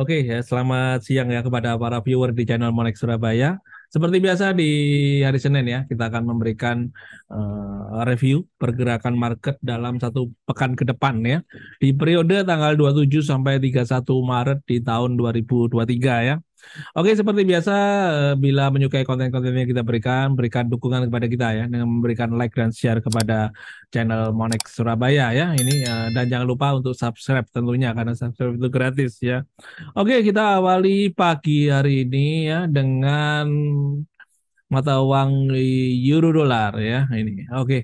Oke, ya, selamat siang ya kepada para viewer di channel Monek Surabaya. Seperti biasa di hari Senin ya, kita akan memberikan uh, review pergerakan market dalam satu pekan ke depan ya. Di periode tanggal 27 sampai 31 Maret di tahun 2023 ya. Oke, seperti biasa, eh, bila menyukai konten-konten yang kita berikan, berikan dukungan kepada kita ya dengan memberikan like dan share kepada channel Monex Surabaya ya. Ini eh, dan jangan lupa untuk subscribe tentunya karena subscribe itu gratis ya. Oke, kita awali pagi hari ini ya dengan mata uang euro dolar ya ini. Oke,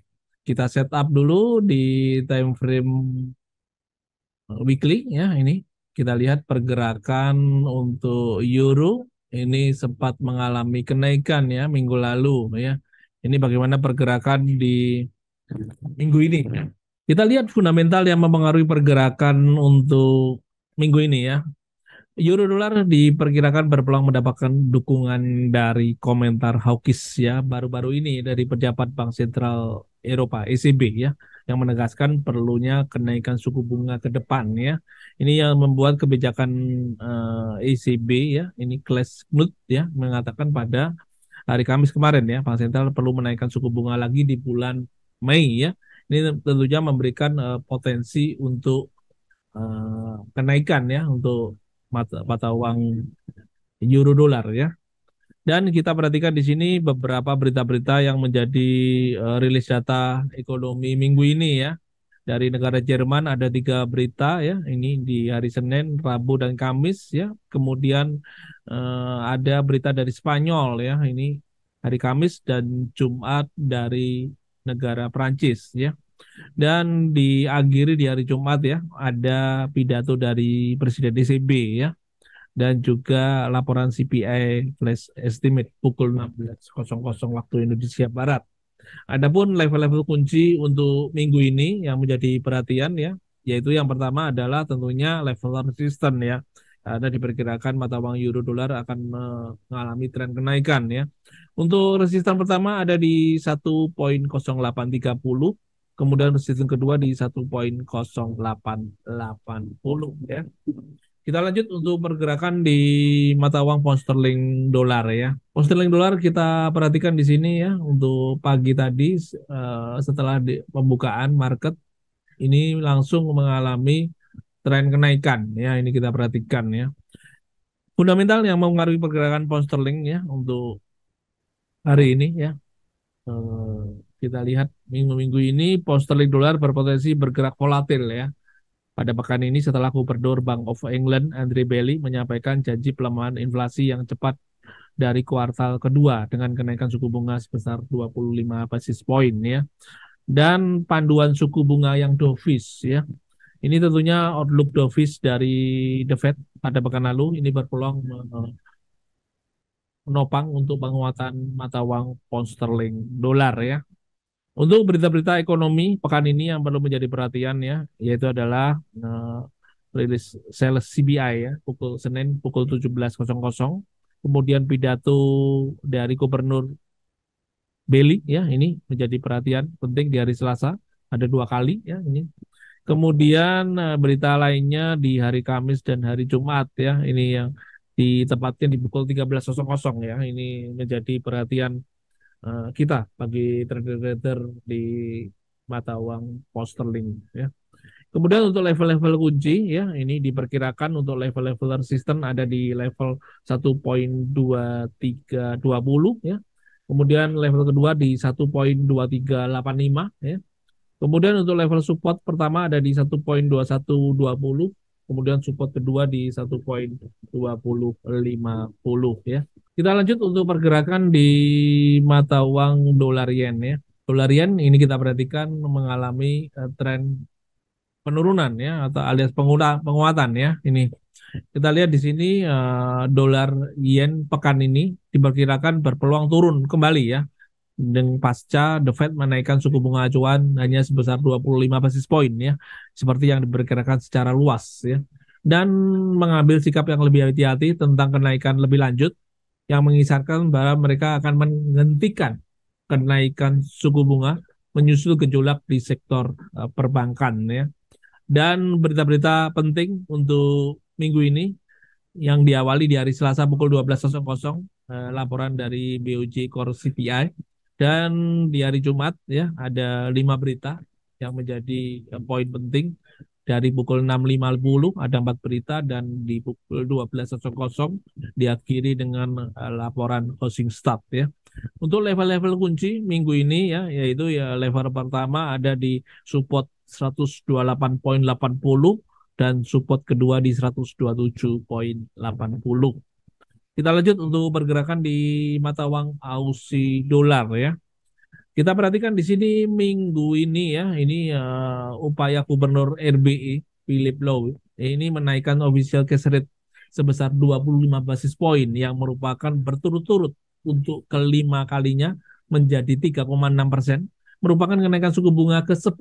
kita setup dulu di time frame weekly ya ini kita lihat pergerakan untuk euro ini sempat mengalami kenaikan ya minggu lalu ya. Ini bagaimana pergerakan di minggu ini. Kita lihat fundamental yang mempengaruhi pergerakan untuk minggu ini ya. Euro dolar diperkirakan berpeluang mendapatkan dukungan dari komentar hawkish ya baru-baru ini dari pejabat Bank Sentral Eropa ECB ya yang menegaskan perlunya kenaikan suku bunga ke depan ya. Ini yang membuat kebijakan uh, eh, ECB ya, ini Klaes Knut ya mengatakan pada hari Kamis kemarin ya Bank Sentral perlu menaikkan suku bunga lagi di bulan Mei ya. Ini tentunya memberikan uh, potensi untuk eh, kenaikan ya untuk mata, mata uang euro dolar ya. Dan kita perhatikan di sini beberapa berita-berita yang menjadi uh, rilis data ekonomi minggu ini ya. Dari negara Jerman ada tiga berita ya, ini di hari Senin, Rabu dan Kamis ya. Kemudian uh, ada berita dari Spanyol ya, ini hari Kamis dan Jumat dari negara Prancis ya. Dan diakhiri di hari Jumat ya, ada pidato dari Presiden ECB ya, dan juga laporan CPI flash estimate pukul 16.00 waktu Indonesia Barat. Adapun level-level kunci untuk minggu ini yang menjadi perhatian ya, yaitu yang pertama adalah tentunya level resistance ya karena diperkirakan mata uang euro dolar akan mengalami tren kenaikan ya. Untuk resisten pertama ada di 1.0830 kemudian season kedua di 1.0880 ya. Kita lanjut untuk pergerakan di mata uang pound sterling dolar ya. Pound sterling dolar kita perhatikan di sini ya untuk pagi tadi eh, setelah di, pembukaan market ini langsung mengalami tren kenaikan ya ini kita perhatikan ya. Fundamental yang mempengaruhi pergerakan pound sterling ya untuk hari ini ya. Eh, kita lihat minggu-minggu ini pound sterling dolar berpotensi bergerak volatil ya. Pada pekan ini setelah Gubernur Bank of England Andre Bailey menyampaikan janji pelemahan inflasi yang cepat dari kuartal kedua dengan kenaikan suku bunga sebesar 25 basis point ya. Dan panduan suku bunga yang dovish ya. Ini tentunya outlook dovish dari The Fed pada pekan lalu ini berpeluang menopang untuk penguatan mata uang pound sterling dolar ya. Untuk berita-berita ekonomi pekan ini yang perlu menjadi perhatian ya, yaitu adalah uh, rilis sales CBI ya, pukul Senin pukul 17.00. Kemudian pidato dari Gubernur Beli ya, ini menjadi perhatian penting di hari Selasa, ada dua kali ya ini. Kemudian uh, berita lainnya di hari Kamis dan hari Jumat ya, ini yang ditempatkan di pukul 13.00 ya, ini menjadi perhatian Eh, kita bagi trader-trader di mata uang posterling ya. Kemudian untuk level-level kunci ya, ini diperkirakan untuk level-level resisten ada di level satu dua dua tiga puluh ya. Kemudian level kedua di satu dua tiga delapan lima ya. Kemudian untuk level support pertama ada di satu satu dua dua puluh kemudian support kedua di satu dua puluh lima puluh ya. Kita lanjut untuk pergerakan di mata uang dolar yen ya. Dolar yen ini kita perhatikan mengalami uh, tren penurunan ya atau alias penguatan ya ini. Kita lihat di sini uh, dolar yen pekan ini diperkirakan berpeluang turun kembali ya dengan pasca The Fed menaikkan suku bunga acuan hanya sebesar 25 basis point ya seperti yang diperkirakan secara luas ya dan mengambil sikap yang lebih hati-hati tentang kenaikan lebih lanjut yang mengisarkan bahwa mereka akan menghentikan kenaikan suku bunga menyusul gejolak di sektor e, perbankan ya. Dan berita-berita penting untuk minggu ini yang diawali di hari Selasa pukul 12.00 eh, laporan dari BOJ Core CPI dan di hari Jumat ya ada lima berita yang menjadi eh, poin penting dari pukul 6.50 ada empat berita dan di pukul 12.00 diakhiri dengan eh, laporan closing Start ya. Untuk level-level kunci minggu ini ya yaitu ya level pertama ada di support 128.80 dan support kedua di 127.80. Kita lanjut untuk pergerakan di mata uang Aussie dolar ya. Kita perhatikan di sini minggu ini ya, ini uh, upaya Gubernur RBI Philip Lowe eh, ini menaikkan official case rate sebesar 25 basis poin yang merupakan berturut-turut untuk kelima kalinya menjadi 3,6 persen merupakan kenaikan suku bunga ke-10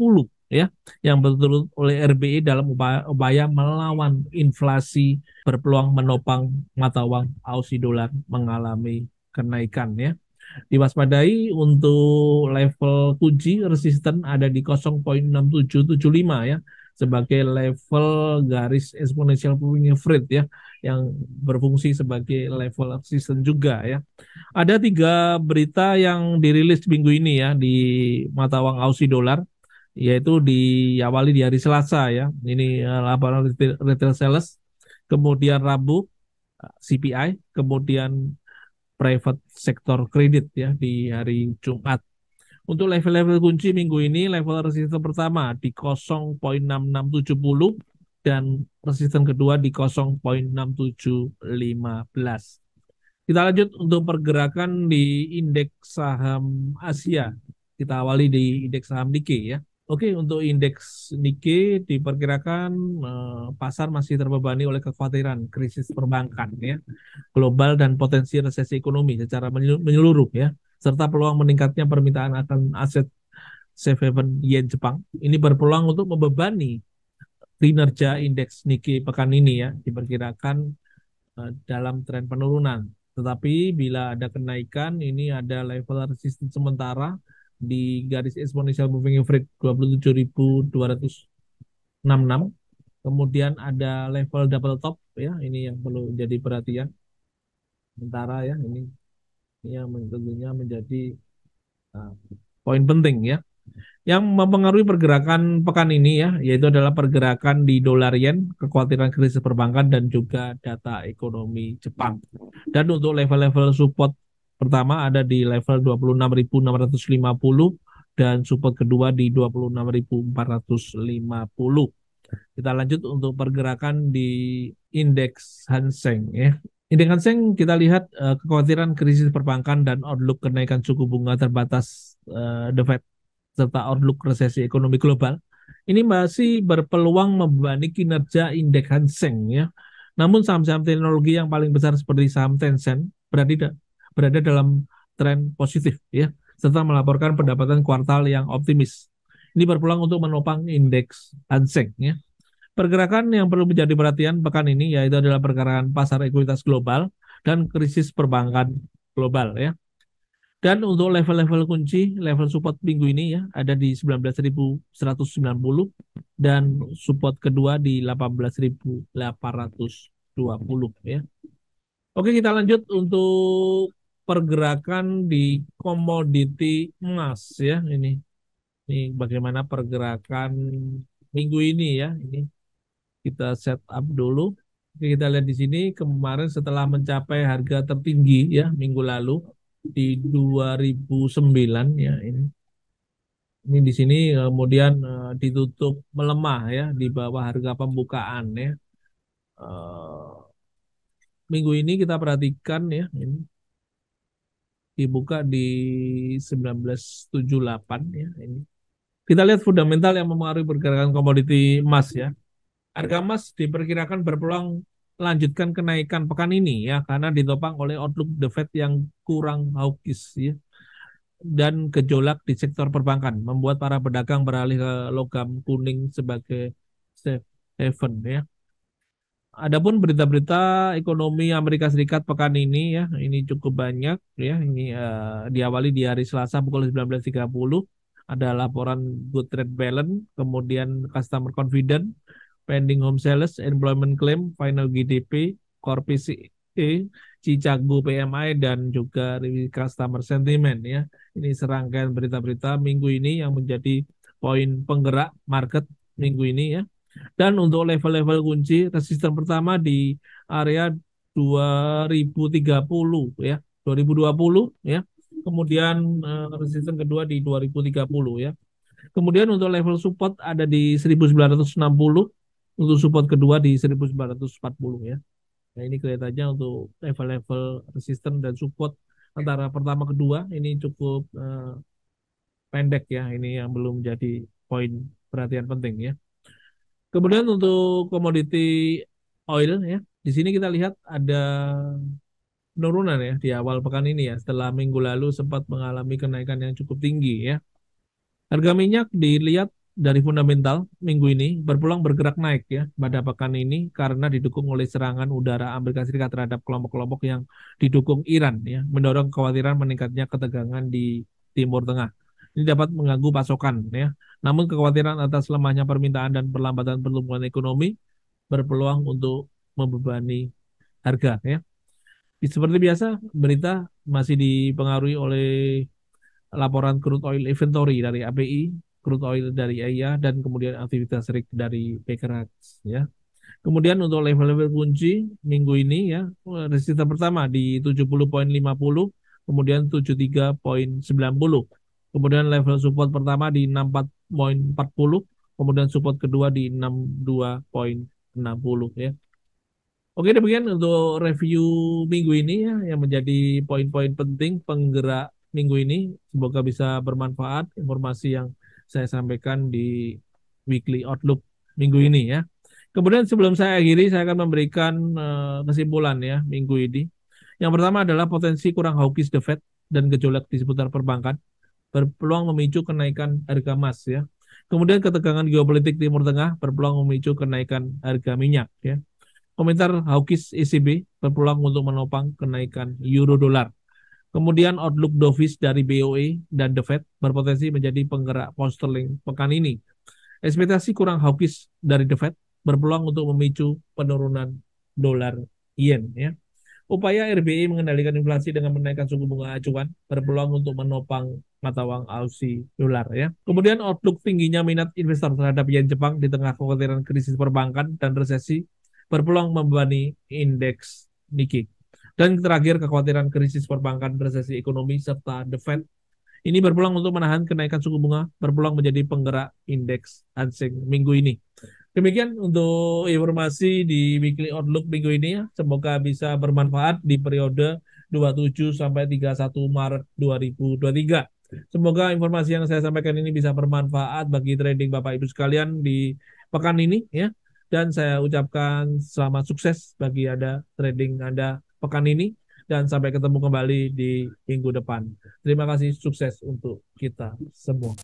ya yang berturut oleh RBI dalam upaya, upaya melawan inflasi berpeluang menopang mata uang Aussie dolar mengalami kenaikan ya diwaspadai untuk level 2 resisten ada di 0.6775 ya sebagai level garis eksponensial moving freight ya yang berfungsi sebagai level resisten juga ya. Ada tiga berita yang dirilis minggu ini ya di mata uang Aussie dolar yaitu diawali di hari Selasa ya. Ini eh, laporan retail sales, kemudian Rabu eh, CPI, kemudian private sektor kredit ya di hari Jumat. Untuk level-level kunci minggu ini level resisten pertama di 0.6670 dan resisten kedua di 0.6715. Kita lanjut untuk pergerakan di indeks saham Asia. Kita awali di indeks saham Nikkei ya. Oke, untuk indeks Nikkei diperkirakan uh, pasar masih terbebani oleh kekhawatiran krisis perbankan ya, global dan potensi resesi ekonomi secara menyeluruh ya, serta peluang meningkatnya permintaan akan aset safe haven yen Jepang. Ini berpeluang untuk membebani kinerja indeks Nikkei pekan ini ya, diperkirakan uh, dalam tren penurunan. Tetapi bila ada kenaikan, ini ada level resisten sementara di garis exponential moving average 27.266. Kemudian ada level double top ya, ini yang perlu jadi perhatian. Sementara ya ini yang tentunya menjadi uh, poin penting ya. Yang mempengaruhi pergerakan pekan ini ya, yaitu adalah pergerakan di dolar yen, kekhawatiran krisis perbankan dan juga data ekonomi Jepang. Dan untuk level-level support pertama ada di level 26.650 dan support kedua di 26.450. Kita lanjut untuk pergerakan di indeks Hanseng ya. Indeks Hanseng kita lihat uh, kekhawatiran krisis perbankan dan outlook kenaikan suku bunga terbatas uh, The Fed serta outlook resesi ekonomi global ini masih berpeluang membebani kinerja indeks Hanseng ya. Namun saham-saham teknologi yang paling besar seperti saham Tencent berada berada dalam tren positif ya serta melaporkan pendapatan kuartal yang optimis. Ini berpulang untuk menopang indeks Hanseng ya. Pergerakan yang perlu menjadi perhatian pekan ini yaitu adalah pergerakan pasar ekuitas global dan krisis perbankan global ya. Dan untuk level-level kunci, level support minggu ini ya ada di 19.190 dan support kedua di 18.820 ya. Oke, kita lanjut untuk pergerakan di komoditi emas ya ini. Ini bagaimana pergerakan minggu ini ya. Ini kita set up dulu. Oke, kita lihat di sini kemarin setelah mencapai harga tertinggi ya minggu lalu di 2009 ya ini. Ini di sini eh, kemudian eh, ditutup melemah ya di bawah harga pembukaan ya. Eh, minggu ini kita perhatikan ya ini dibuka di 1978 ya ini. Kita lihat fundamental yang mempengaruhi pergerakan komoditi emas ya. Harga emas diperkirakan berpeluang lanjutkan kenaikan pekan ini ya karena ditopang oleh outlook the Fed yang kurang hawkish ya dan gejolak di sektor perbankan membuat para pedagang beralih ke logam kuning sebagai safe haven ya. Adapun berita-berita ekonomi Amerika Serikat pekan ini ya, ini cukup banyak ya. Ini uh, diawali di hari Selasa pukul 19.30 ada laporan good trade balance, kemudian customer confidence, pending home sales, employment claim, final GDP, core PCE, Chicago PMI dan juga customer sentiment ya. Ini serangkaian berita-berita minggu ini yang menjadi poin penggerak market minggu ini ya dan untuk level-level kunci resisten pertama di area 2030 ya, 2020 ya. Kemudian eh, resisten kedua di 2030 ya. Kemudian untuk level support ada di 1960 untuk support kedua di 1940 ya. Nah, ini kelihatannya untuk level-level resisten dan support antara pertama kedua ini cukup uh, pendek ya. Ini yang belum jadi poin perhatian penting ya. Kemudian untuk komoditi oil ya, di sini kita lihat ada penurunan ya di awal pekan ini ya setelah minggu lalu sempat mengalami kenaikan yang cukup tinggi ya. Harga minyak dilihat dari fundamental minggu ini berpulang bergerak naik ya pada pekan ini karena didukung oleh serangan udara Amerika Serikat terhadap kelompok-kelompok yang didukung Iran ya mendorong kekhawatiran meningkatnya ketegangan di Timur Tengah. Ini dapat mengganggu pasokan ya. Namun kekhawatiran atas lemahnya permintaan dan perlambatan pertumbuhan ekonomi berpeluang untuk membebani harga ya. Seperti biasa, berita masih dipengaruhi oleh laporan crude oil inventory dari API, crude oil dari AIA, dan kemudian aktivitas rig dari Pekerax. ya. Kemudian untuk level-level kunci minggu ini ya, resisten pertama di 70.50, kemudian 73.90 kemudian level support pertama di 64.40, kemudian support kedua di 62.60 ya. Oke demikian untuk review minggu ini ya yang menjadi poin-poin penting penggerak minggu ini. Semoga bisa bermanfaat informasi yang saya sampaikan di weekly outlook minggu ini ya. Kemudian sebelum saya akhiri saya akan memberikan eh, kesimpulan ya minggu ini. Yang pertama adalah potensi kurang hawkish the Fed dan gejolak di seputar perbankan berpeluang memicu kenaikan harga emas ya. Kemudian ketegangan geopolitik Timur Tengah berpeluang memicu kenaikan harga minyak ya. Komentar hawkish ECB berpeluang untuk menopang kenaikan euro dolar. Kemudian outlook dovish dari BOE dan The Fed berpotensi menjadi penggerak pound sterling pekan ini. Ekspektasi kurang hawkish dari The Fed berpeluang untuk memicu penurunan dolar yen ya. Upaya RBI mengendalikan inflasi dengan menaikkan suku bunga acuan berpeluang untuk menopang mata uang Aussie dolar ya. Kemudian outlook tingginya minat investor terhadap yen Jepang di tengah kekhawatiran krisis perbankan dan resesi berpeluang membebani indeks Nikkei. Dan terakhir kekhawatiran krisis perbankan, resesi ekonomi serta The Fed ini berpeluang untuk menahan kenaikan suku bunga, berpeluang menjadi penggerak indeks Hansing minggu ini. Demikian untuk informasi di weekly outlook minggu ini ya. Semoga bisa bermanfaat di periode 27 sampai 31 Maret 2023. Semoga informasi yang saya sampaikan ini bisa bermanfaat bagi trading Bapak Ibu sekalian di pekan ini ya. Dan saya ucapkan selamat sukses bagi Anda trading Anda pekan ini dan sampai ketemu kembali di minggu depan. Terima kasih sukses untuk kita semua.